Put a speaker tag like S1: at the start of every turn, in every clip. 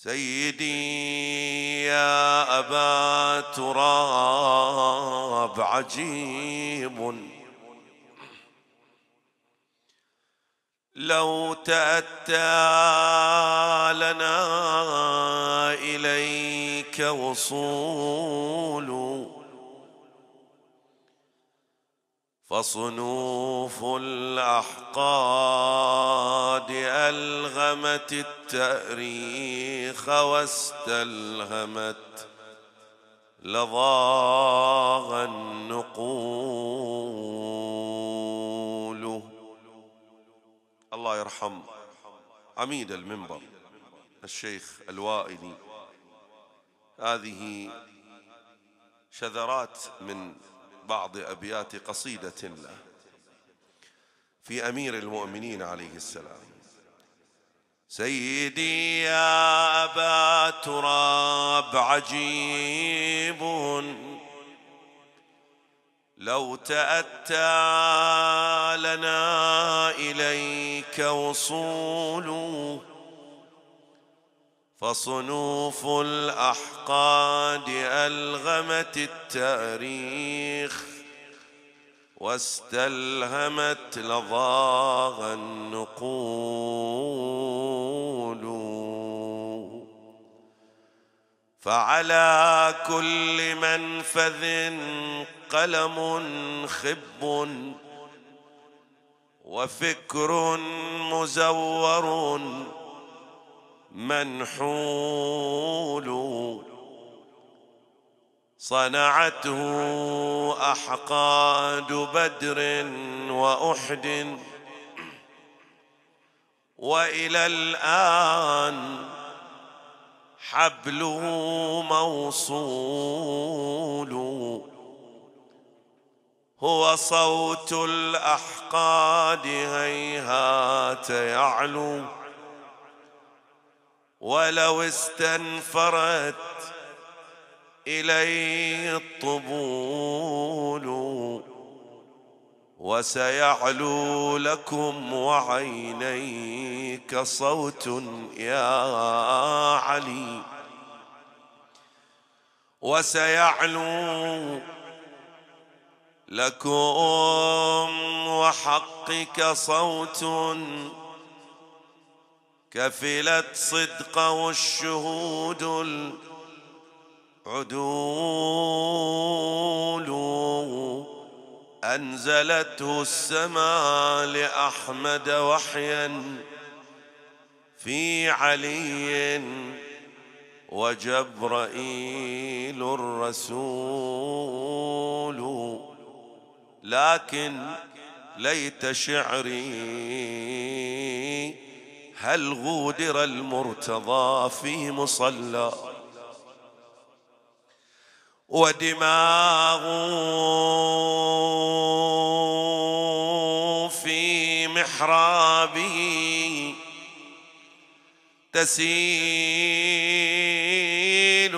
S1: سيدي يا أبا تراب عجيب لو تأتى لنا إليك وصول فصنوف الأحقاد ألغمت التأريب شيخ واستلهمت لضاغ النقول الله يرحم عميد المنبر الشيخ الوائلي هذه شذرات من بعض أبيات قصيدة له في أمير المؤمنين عليه السلام سيدي يا أبا تراب عجيب لو تأتى لنا إليك وصول فصنوف الأحقاد ألغمت التاريخ واستلهمت لظاغ النقول فعلى كل منفذ قلم خب وفكر مزور منحور صنعته احقاد بدر واحد والى الان حبله موصول هو صوت الاحقاد هيهات يعلو ولو استنفرت إليه الطبول وسيعلو لكم وعينيك صوت يا علي وسيعلو لكم وحقك صوت كفلت صدقه الشهود عدول أنزلته السماء لأحمد وحيا في علي وجبرائيل الرسول لكن ليت شعري هل غودر المرتضى في مصلى ودماغ في محرابه تسيل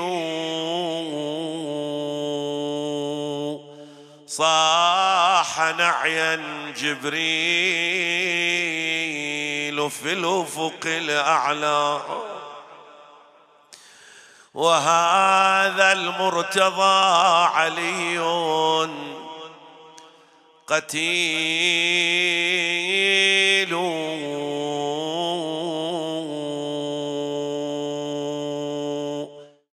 S1: صاح نعيا جبريل في الافق الاعلى وهذا المرتضى علي قتيل